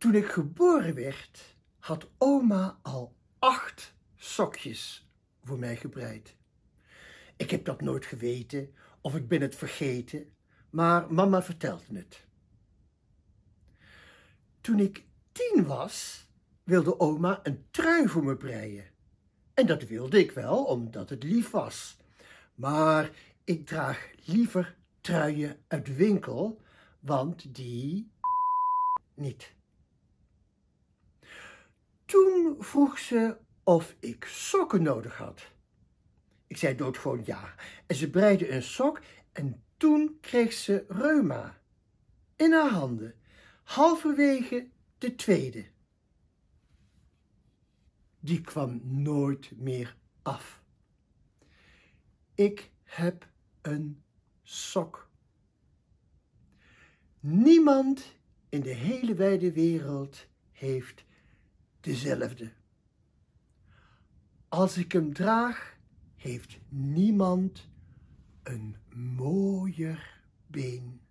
Toen ik geboren werd, had oma al acht sokjes voor mij gebreid. Ik heb dat nooit geweten of ik ben het vergeten, maar mama vertelde het. Toen ik tien was, wilde oma een trui voor me breien. En dat wilde ik wel, omdat het lief was. Maar ik draag liever truien uit de winkel, want die niet vroeg ze of ik sokken nodig had. Ik zei gewoon ja. En ze breide een sok en toen kreeg ze reuma. In haar handen. Halverwege de tweede. Die kwam nooit meer af. Ik heb een sok. Niemand in de hele wijde wereld heeft dezelfde. Als ik hem draag, heeft niemand een mooier been.